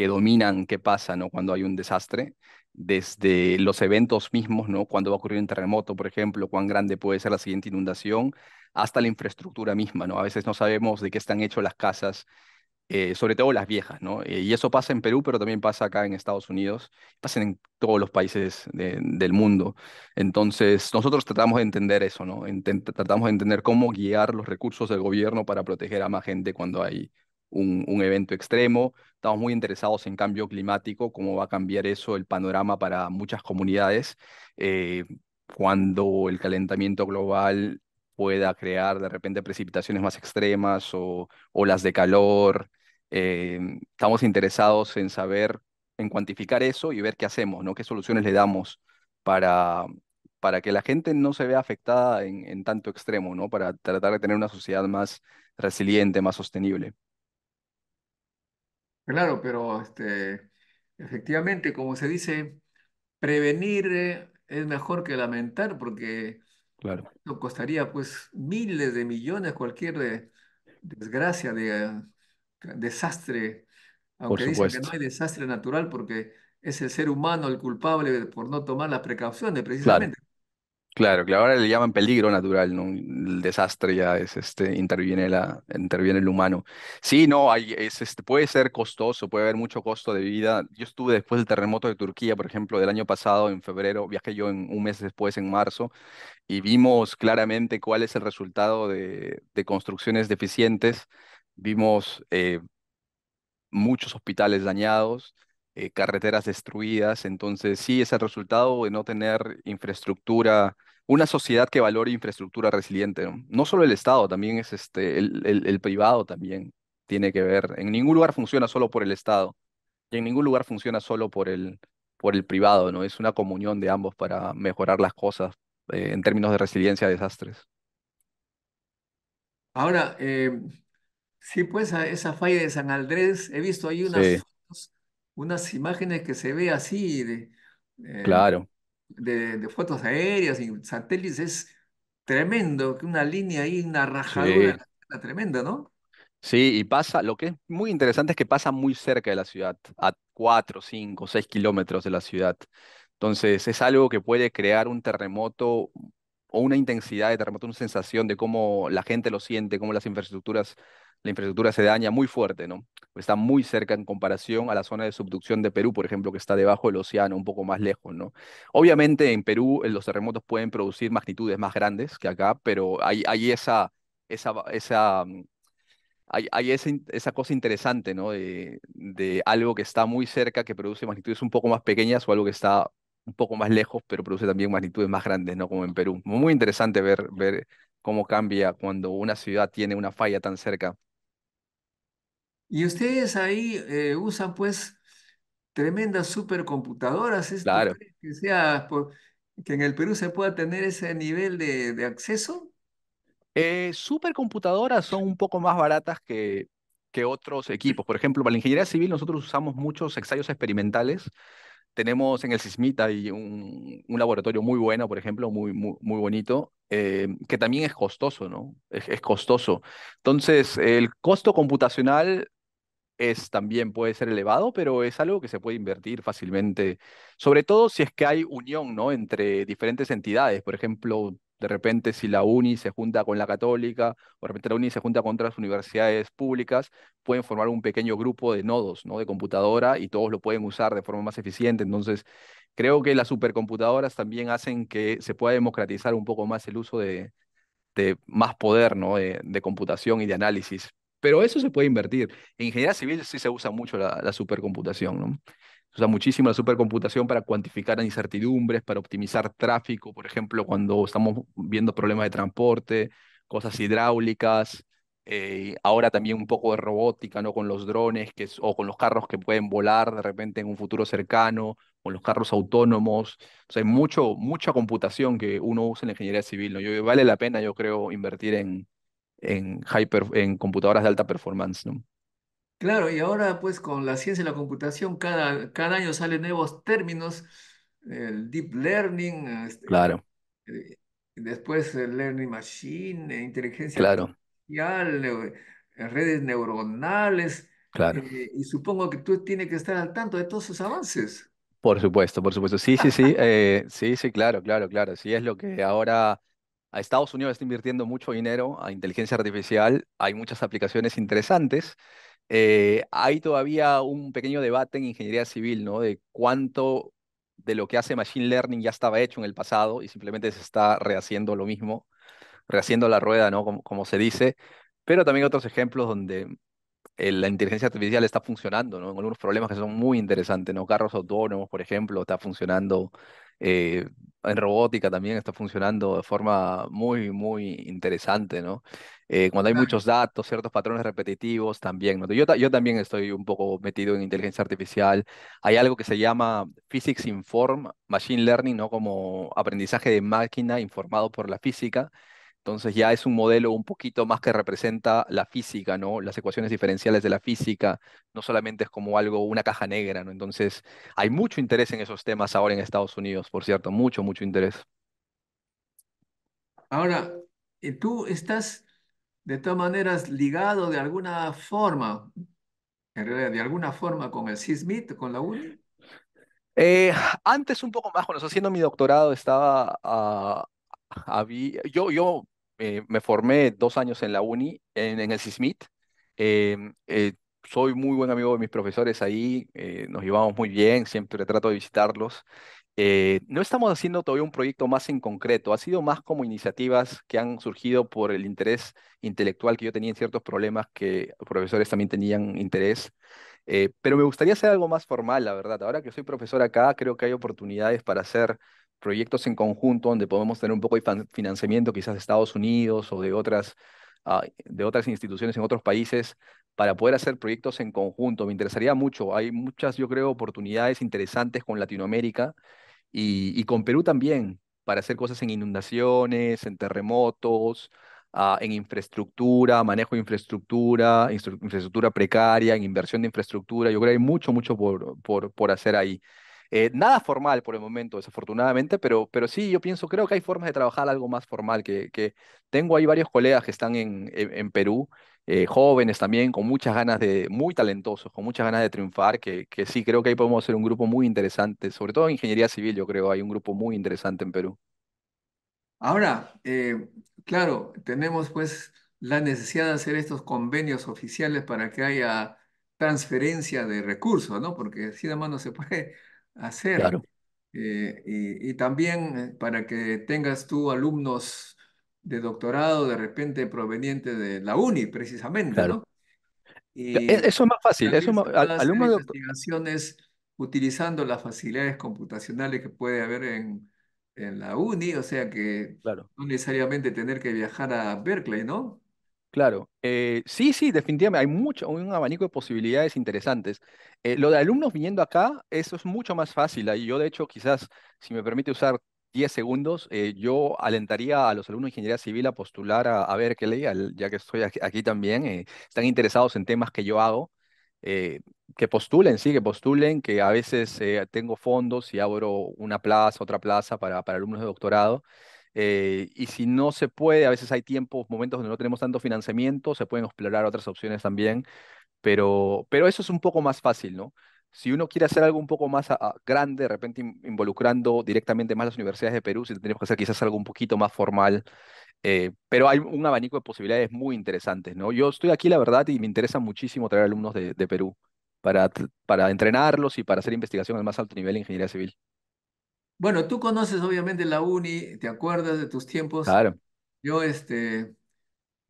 que dominan qué pasa ¿no? cuando hay un desastre, desde los eventos mismos, ¿no? cuando va a ocurrir un terremoto, por ejemplo, cuán grande puede ser la siguiente inundación, hasta la infraestructura misma. ¿no? A veces no sabemos de qué están hechas las casas, eh, sobre todo las viejas. ¿no? Eh, y eso pasa en Perú, pero también pasa acá en Estados Unidos, pasa en todos los países del mundo. Entonces, nosotros tratamos de entender eso, ¿no? tratamos de entender cómo guiar los recursos del gobierno para proteger a más gente cuando hay un, evento extremo. Estamos muy interesados en cambio climático, cómo va a cambiar eso el panorama para muchas comunidades, eh, cuando el calentamiento global pueda crear de repente precipitaciones más extremas o olas de calor. Em, estamos interesados en saber, en cuantificar eso y ver qué hacemos, ¿no? qué soluciones le damos para, para que la gente no se vea afectada en, en, tanto extremo, ¿no? Para tratar de tener una sociedad más resiliente, más sostenible. Claro, pero este, efectivamente, como se dice, prevenir eh, es mejor que lamentar, porque claro. Esto costaría pues miles de millones cualquier eh, desgracia, de, eh, desastre, aunque dicen que no hay desastre natural porque es el ser humano el culpable por no tomar las precauciones, precisamente. Claro, que ahora le llaman peligro natural, ¿no? El desastre ya es este, interviene la, interviene el humano. Sí, no, es, este, puede ser costoso, puede haber mucho costo de vida. Yo estuve después del terremoto de Turquía, por ejemplo, del año pasado, en febrero, viajé yo en, un mes después, en marzo, y vimos claramente cuál es el resultado de, de construcciones deficientes. Vimos eh, muchos hospitales dañados. Eh, carreteras destruidas. Entonces, sí, es el resultado de no tener infraestructura una sociedad que valore infraestructura resiliente. No, solo el Estado, también es este, el, privado también tiene que ver. En ningún lugar funciona solo por el Estado y en ningún lugar funciona solo por el, por el privado, ¿no? Es una comunión de ambos para mejorar las cosas eh, en términos de resiliencia a desastres. Ahora, eh, sí, pues esa falla de San Andrés, he visto ahí unas unas imágenes que se ve así de... Eh, claro de, fotos aéreas y satélites es tremendo, que una línea ahí, una rajadura tremenda, ¿no? Sí, y pasa, lo que es muy interesante es que pasa muy cerca de la ciudad, a 4, 5, 6 kilómetros de la ciudad. Entonces, es algo que puede crear un terremoto o una intensidad de terremoto, una sensación de cómo la gente lo siente, cómo las infraestructuras la infraestructura se daña muy fuerte, ¿no? Está muy cerca en comparación a la zona de subducción de Perú, por ejemplo, que está debajo del océano, un poco más lejos, ¿no? Obviamente en Perú eh, los terremotos pueden producir magnitudes más grandes que acá, pero hay, esa, esa, esa, mm, hay, esa, cosa interesante, ¿no? De, de algo que está muy cerca, que produce magnitudes un poco más pequeñas o algo que está un poco más lejos, pero produce también magnitudes más grandes, ¿no? Como en Perú. Muy interesante ver, ver cómo cambia cuando una ciudad tiene una falla tan cerca y ustedes ahí eh, usan pues tremendas supercomputadoras. claro. Que, sea que en el Perú se pueda tener ese nivel de, acceso. Eh, supercomputadoras son un poco más baratas que, que otros equipos. Por ejemplo, para la ingeniería civil nosotros usamos muchos ensayos experimentales. Tenemos en el Sismita y un, un laboratorio muy bueno, por ejemplo, muy, muy, muy bonito, eh, que también es costoso, ¿no? Es, es costoso. Entonces, el costo computacional es, también puede ser elevado, pero es algo que se puede invertir fácilmente, sobre todo si es que hay unión ¿no? entre diferentes entidades, por ejemplo, de repente si la UNI se junta con la católica, o de repente la UNI se junta con otras universidades públicas, pueden formar un pequeño grupo de nodos ¿no? de computadora y todos lo pueden usar de forma más eficiente, entonces creo que las supercomputadoras también hacen que se pueda democratizar un poco más el uso de, más poder ¿no? de computación y de análisis pero eso se puede invertir. En ingeniería civil sí se usa mucho la, supercomputación, ¿no? Se usa muchísimo la supercomputación para cuantificar incertidumbres, para optimizar tráfico, por ejemplo, cuando estamos viendo problemas de transporte, cosas hidráulicas, eh, ahora también un poco de robótica, ¿no? Con los drones que, o con los carros que pueden volar de repente en un futuro cercano, con los carros autónomos. hay mucho, mucha computación que uno usa en la ingeniería civil, ¿no? vale la pena, yo creo, invertir en, en, en computadoras de alta performance, ¿no? Claro, y ahora pues con la ciencia y la computación, cada, cada año salen nuevos términos, el deep learning, este, Claro. Eh, después el learning machine, e inteligencia Claro, artificial, eh, redes neuronales, claro. Eh, y supongo que tú tienes que estar al tanto de todos esos avances. Por supuesto, por supuesto. Sí, sí, sí, <laughs> sí, sí, claro, claro, claro. Sí, es lo que ahora a Estados Unidos está invirtiendo mucho dinero a inteligencia artificial, hay muchas aplicaciones interesantes. Eh, hay todavía un pequeño debate en ingeniería civil, ¿no? De cuánto de lo que hace Machine Learning ya estaba hecho en el pasado y simplemente se está rehaciendo lo mismo, rehaciendo la rueda, ¿no? Como, como se dice. Pero también otros ejemplos donde eh, la inteligencia artificial está funcionando, ¿no? En algunos problemas que son muy interesantes, ¿no? Carros autónomos, por ejemplo, está funcionando eh, en robótica también está funcionando de forma muy, muy interesante, ¿no? Eh, cuando hay muchos datos, ciertos patrones repetitivos también, Yo, yo también estoy un poco metido en inteligencia artificial. Hay algo que se llama Physics Inform, Machine Learning, ¿no? Como aprendizaje de máquina informado por la física entonces ya es un modelo un poquito más que representa la física, ¿no? Las ecuaciones diferenciales de la física, no solamente es como algo, una caja negra, ¿no? Entonces hay mucho interés en esos temas ahora en Estados Unidos, por cierto, mucho, mucho interés. Ahora, eh, tú estás de todas maneras ligado de alguna forma, en realidad de alguna forma con el CISMIT, con la UNI. Eh, antes un poco más, cuando haciendo mi doctorado estaba... Ah, había, yo, yo eh, me formé dos años en la uni, en, el CISMIT. Em, eh, soy muy buen amigo de mis profesores ahí, eh, nos llevamos muy bien, siempre trato de visitarlos. no estamos haciendo todavía un proyecto más en concreto, ha sido más como iniciativas que han surgido por el interés intelectual que yo tenía en ciertos problemas que profesores también tenían interés. pero me gustaría hacer algo más formal, la verdad. Ahora que soy profesor acá, creo que hay oportunidades para hacer proyectos en conjunto donde podemos tener un poco de financiamiento quizás de Estados Unidos o de otras, ah, de otras instituciones en otros países para poder hacer proyectos en conjunto. Me interesaría mucho. Hay muchas, yo creo, oportunidades interesantes con Latinoamérica y, con Perú también para hacer cosas en inundaciones, en terremotos, ah, en infraestructura, manejo de infraestructura, infraestructura precaria, en inversión de infraestructura. Yo creo que hay mucho, mucho por, por, por hacer ahí. Eh, nada formal por el momento, desafortunadamente, pero, pero sí, yo pienso, creo que hay formas de trabajar algo más formal, que, tengo ahí varios colegas que están en, en, Perú, eh, jóvenes también, con muchas ganas de, muy talentosos, con muchas ganas de triunfar, que, que sí, creo que ahí podemos hacer un grupo muy interesante, sobre todo en ingeniería civil, yo creo, hay un grupo muy interesante en Perú. Ahora, eh, claro, tenemos pues la necesidad de hacer estos convenios oficiales para que haya transferencia de recursos, ¿no? Porque si nada más no se puede hacer. Eh, y, también eh, para que tengas tú alumnos de doctorado de repente provenientes de la UNI, precisamente, ¿no? E-, e-, eso es más fácil. Eso alumnos de... utilizando las facilidades computacionales que puede haber en, la UNI, o sea que no necesariamente tener que viajar a Berkeley, ¿no? Claro, eh, sí, sí, definitivamente, hay mucho, un abanico de posibilidades interesantes. Eh, lo de alumnos viniendo acá, eso es mucho más fácil. Y yo, de hecho, quizás, si me permite usar 10 segundos, eh, yo alentaría a los alumnos de ingeniería civil a postular a, a Berkeley, al, ya que estoy aquí, también, están interesados en temas que yo hago. que postulen, sí, que postulen, que a veces tengo fondos y abro una plaza, otra plaza para alumnos de doctorado. Eh, y si no se puede, a veces hay tiempos, momentos donde no tenemos tanto financiamiento, se pueden explorar otras opciones también, pero, pero eso es un poco más fácil, ¿no? Si uno quiere hacer algo un poco más grande, de repente involucrando directamente más las universidades de Perú, si tenemos que hacer quizás algo un poquito más formal, eh, pero hay un abanico de posibilidades muy interesantes, ¿no? Yo estoy aquí, la verdad, y me interesa muchísimo traer alumnos de, Perú para, para entrenarlos y para hacer investigación al más alto nivel de ingeniería civil. Bueno, tú conoces obviamente la uni, te acuerdas de tus tiempos. Claro. Yo este,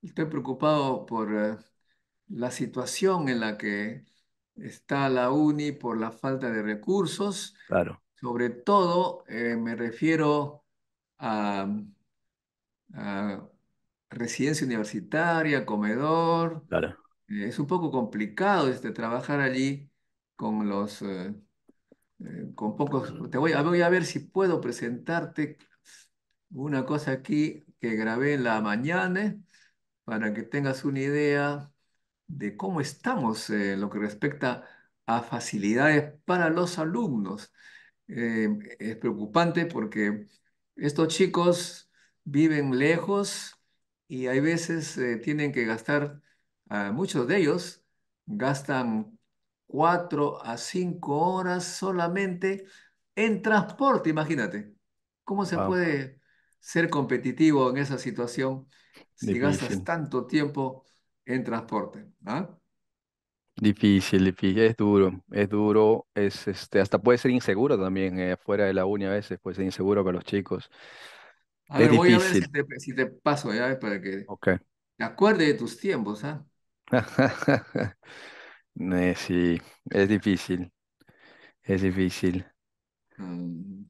estoy preocupado por eh, la situación en la que está la uni, por la falta de recursos. Claro. Sobre todo eh, me refiero a, residencia universitaria, comedor. Claro. Eh, es un poco complicado este, trabajar allí con los... Eh, con pocos... Te voy a, ver si puedo presentarte una cosa aquí que grabé en la mañana para que tengas una idea de cómo estamos eh, en lo que respecta a facilidades para los alumnos. Eh, es preocupante porque estos chicos viven lejos y hay veces tienen que gastar, muchos de ellos gastan cuatro a cinco horas solamente en transporte, imagínate. ¿Cómo se puede ser competitivo en esa situación si gastas tanto tiempo en transporte? ¿ah? Difícil, difícil, es duro, es duro, es este, hasta puede ser inseguro también, eh, fuera de la uni a veces puede ser inseguro para los chicos. A ver, voy a ver si te, paso, ya para que okay. te acuerdes de tus tiempos, ¿ah? <laughs> Eh, sí, es difícil, es difícil. Mm.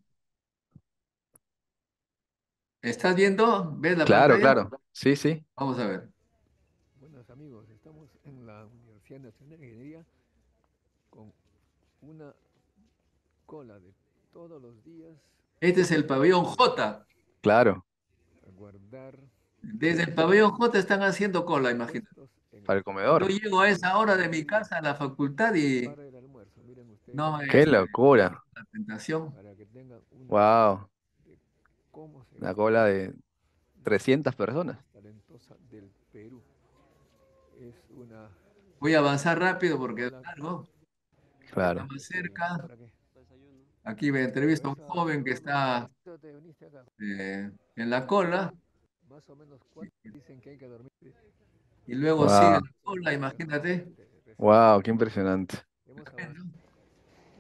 ¿Estás viendo? ¿Ves la Claro, claro, sí, sí. Vamos a ver. Buenas amigos, estamos en la Universidad Nacional de Ingeniería con una cola de todos los días. Este es el pabellón J. Claro. Desde el pabellón J están haciendo cola, imagínate para el comedor. Yo llego a esa hora de mi casa a la facultad y... No, ¡Qué locura! La tentación. ¡Wow! Una cola de 300 personas. Voy a avanzar rápido porque es largo. Claro. Aquí me entrevisto a un joven que está eh, en la cola. Más o menos dicen que hay que dormir y luego sigue la cola, imagínate. Wow, qué impresionante.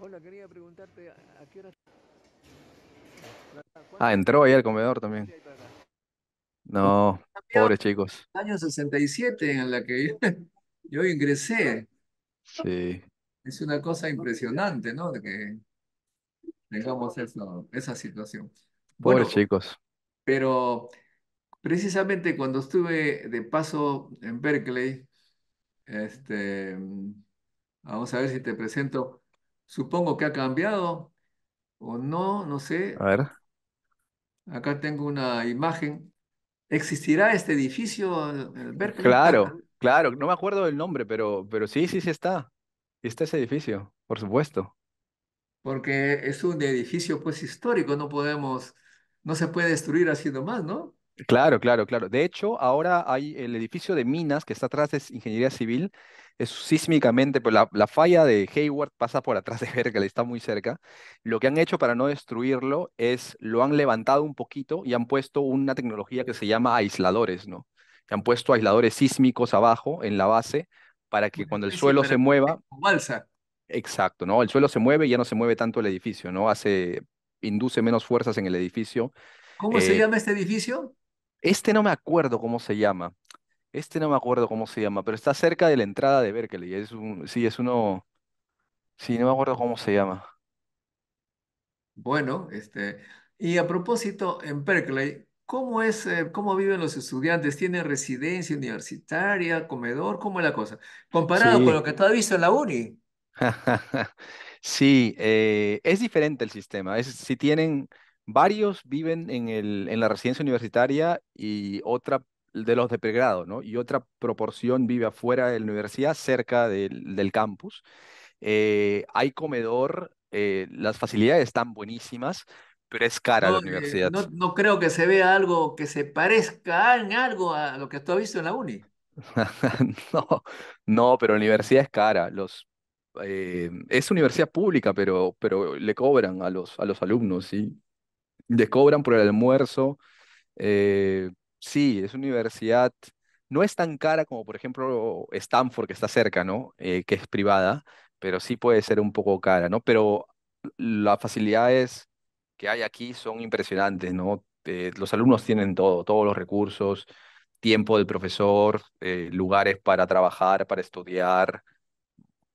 Hola, quería preguntarte a qué hora. Ah, entró ahí al comedor también. No, pobres chicos. año 67 en la que <laughs> yo, ingresé. Sí. Es una cosa impresionante, ¿no? De que tengamos eso, esa situación. Pobres chicos. Pero Precisamente cuando estuve de paso en Berkeley, este, mm, vamos a ver si te presento, supongo que ha cambiado o no, no sé. A ver. Acá tengo una imagen. ¿Existirá este edificio en eh, eh, Berkeley? Claro, claro, no me acuerdo del nombre, pero, pero sí, sí, sí está. Está ese edificio, por supuesto. Porque es un edificio pues histórico, no podemos, no se puede destruir haciendo más, ¿no? Claro, claro, claro. De hecho, ahora hay el edificio de Minas que está atrás de Ingeniería Civil, es sísmicamente, pues la, falla de Hayward pasa por atrás de Berkeley, está muy cerca. Lo que han hecho para no destruirlo es lo han levantado un poquito y han puesto una tecnología que se llama aisladores, ¿no? han puesto aisladores sísmicos abajo en la base para que cuando el suelo se mueva. Balsa. Exacto, ¿no? El suelo se mueve y ya no se mueve tanto el edificio, ¿no? Hace, induce menos fuerzas en el edificio. ¿Cómo se eh llama este edificio? Este no me acuerdo cómo se llama. Este no me acuerdo cómo se llama, pero está cerca de la entrada de Berkeley. Es sí, es uno. Sí, no me acuerdo cómo se llama. Bueno, este, y a propósito, en Berkeley, ¿cómo es, eh, cómo viven los estudiantes? ¿Tienen residencia universitaria, comedor? ¿Cómo es la cosa? Comparado con lo que tú has visto en la uni. <laughs> Sí, eh, es diferente el sistema. Es, si tienen, Varios viven en, el, en la residencia universitaria y otra de los de pregrado, ¿no? Y otra proporción vive afuera de la universidad, cerca del, campus. Eh, hay comedor, eh, las facilidades están buenísimas, pero es cara la eh, universidad. No, creo que se vea algo que se parezca en algo a lo que tú has visto en la uni. <laughs> no, no, pero la universidad es cara. es universidad pública, pero, pero le cobran a los, a los alumnos, sí. Descobran cobran por el almuerzo. Eh, sí, es universidad, no es tan cara como por ejemplo Stanford, que está cerca, ¿no? Eh, que es privada, pero sí puede ser un poco cara, ¿no? Pero las facilidades que hay aquí son impresionantes, ¿no? Eh, los alumnos tienen todo, todos los recursos, tiempo del profesor, lugares para trabajar, para estudiar.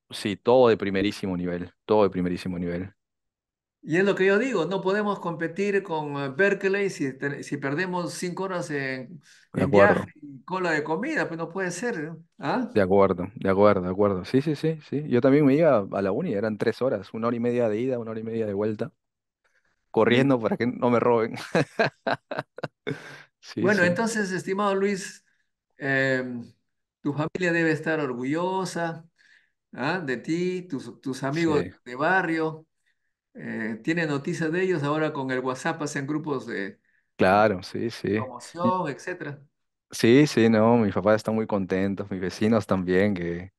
Sí, todo de primerísimo nivel, todo de primerísimo nivel. Y es lo que yo digo, no podemos competir con eh, Berkeley si, si perdemos cinco horas en, viaje y cola de comida, pues no puede ser. ¿Ah? De acuerdo, de acuerdo, de acuerdo. Sí, sí, sí, sí. Yo también me iba a la uni, eran tres horas, una hora y media de ida, una hora y media de vuelta, corriendo para que no me roben. <laughs> bueno, entonces, estimado Luis, em, tu familia debe estar orgullosa ¿ah? de ti, tus, tus amigos de barrio. Eh, tiene noticias de ellos, ahora con el WhatsApp hacen grupos de Claro, sí, sí. promoción, etcétera. Sí, sí, no, mis papás están muy contentos, mis vecinos también, que,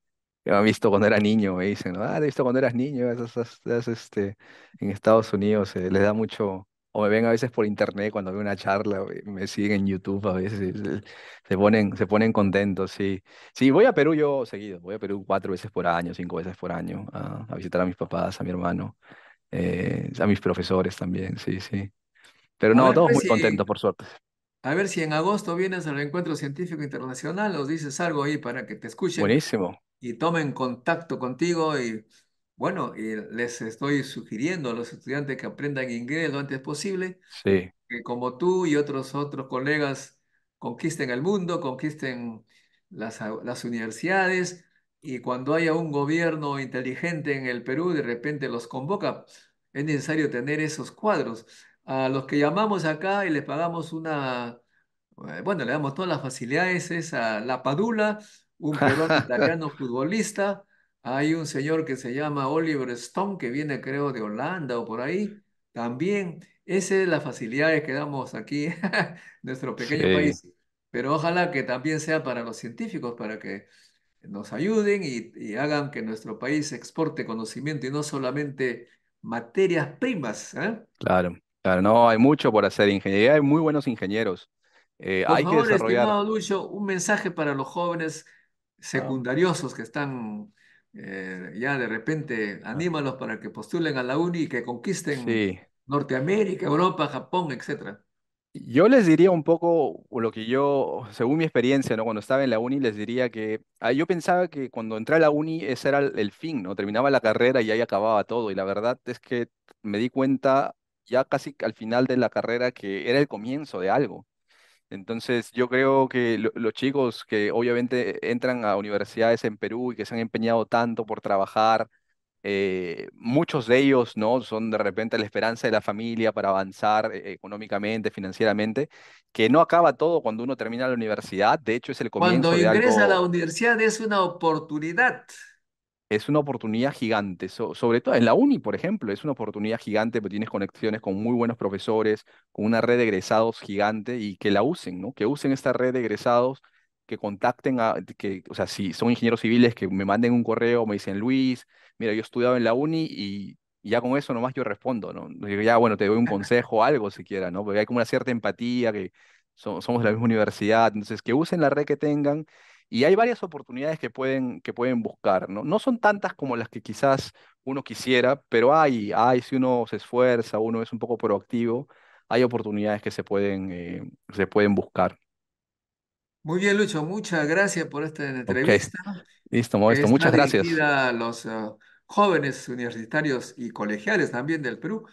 me han visto cuando era niño, me dicen, ah, te he visto cuando eras niño, esas, este, en Estados Unidos, eh, les da mucho, o me ven a veces por internet cuando veo una charla, eh, me siguen en YouTube a veces, se, ponen, se ponen contentos, sí. Sí, voy a Perú yo seguido, voy a Perú cuatro veces por año, cinco veces por año, a visitar a mis papás, a mi hermano. Eh, a mis profesores también, sí, sí. Pero no, todos pues muy contentos, por suerte. A ver si en agosto vienes al Encuentro Científico Internacional, os dices algo ahí para que te escuchen. Buenísimo. Y tomen contacto contigo y bueno, y les estoy sugiriendo a los estudiantes que aprendan inglés lo antes posible. Sí. Que como tú y otros otros colegas conquisten el mundo, conquisten las, las universidades, y cuando haya un gobierno inteligente en el Perú, de repente los convoca. Es necesario tener esos cuadros. A los que llamamos acá y les pagamos una, eh, bueno, le damos todas las facilidades, es a La Padula, un peruano <laughs> italiano futbolista. Hay un señor que se llama Oliver Stone, que viene creo de Holanda o por ahí. También, esa es la facilidad que damos aquí, <laughs> en nuestro pequeño país. Pero ojalá que también sea para los científicos, para que nos ayuden y, hagan que nuestro país exporte conocimiento y no solamente materias primas. ¿eh? Claro, claro, no, hay mucho por hacer. Ingeniería, hay muy buenos ingenieros. Eh, hay que desarrollar. Estimado un mensaje para los jóvenes secundariosos que están eh, ya de repente, ah. anímalos para que postulen a la uni y que conquisten Norteamérica, Europa, Japón, etcétera. Yo les diría un poco lo que yo, según mi experiencia, ¿no? Cuando estaba en la uni, les diría que ah, yo pensaba que cuando entré a la uni ese era el, fin, ¿no? Terminaba la carrera y ahí acababa todo. Y la verdad es que me di cuenta ya casi al final de la carrera que era el comienzo de algo. Entonces, yo creo que los chicos que obviamente entran a universidades en Perú y que se han empeñado tanto por trabajar, eh, muchos de ellos ¿no? son de repente la esperanza de la familia para avanzar eh, económicamente, financieramente, que no acaba todo cuando uno termina la universidad, de hecho es el comienzo. Cuando ingresa a la universidad es una oportunidad. Es una oportunidad gigante, sobre todo en la uni, por ejemplo, es una oportunidad gigante, porque tienes conexiones con muy buenos profesores, con una red de egresados gigante y que la usen, ¿no? que usen esta red de egresados que contacten a, que, o sea, si son ingenieros civiles, que me manden un correo, me dicen, Luis, mira, yo he estudiado en la uni y, ya con eso nomás yo respondo, ¿no? Digo, ya, bueno, te doy un consejo, algo siquiera, ¿no? Porque hay como una cierta empatía, que somos de la misma universidad, entonces que usen la red que tengan. Y hay varias oportunidades que pueden, que pueden buscar, ¿no? No son tantas como las que quizás uno quisiera, pero hay, hay, si uno se esfuerza, uno es un poco proactivo, hay oportunidades que se pueden, eh, se pueden buscar. Muy bien, Lucho, muchas gracias por esta entrevista. Listo, Moesto, muchas gracias. a los ah, jóvenes universitarios y colegiales también del Perú.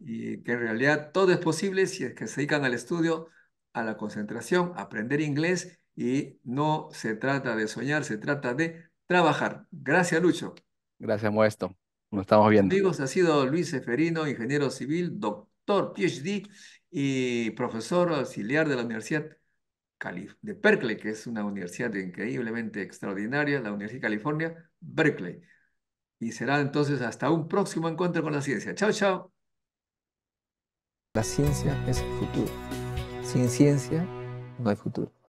Y que en realidad todo es posible si es que se dedican al estudio, a la concentración, a aprender inglés y no se trata de soñar, se trata de trabajar. Gracias, Lucho. Gracias, Moesto. Nos estamos viendo. Amigos, ha sido Luis Eferino, ingeniero civil, doctor, PhD y profesor auxiliar de la Universidad de Berkeley, que es una universidad increíblemente extraordinaria, la Universidad de California, Berkeley. Y será entonces hasta un próximo encuentro con la ciencia. Chao, chao. La ciencia es el futuro. Sin ciencia no hay futuro.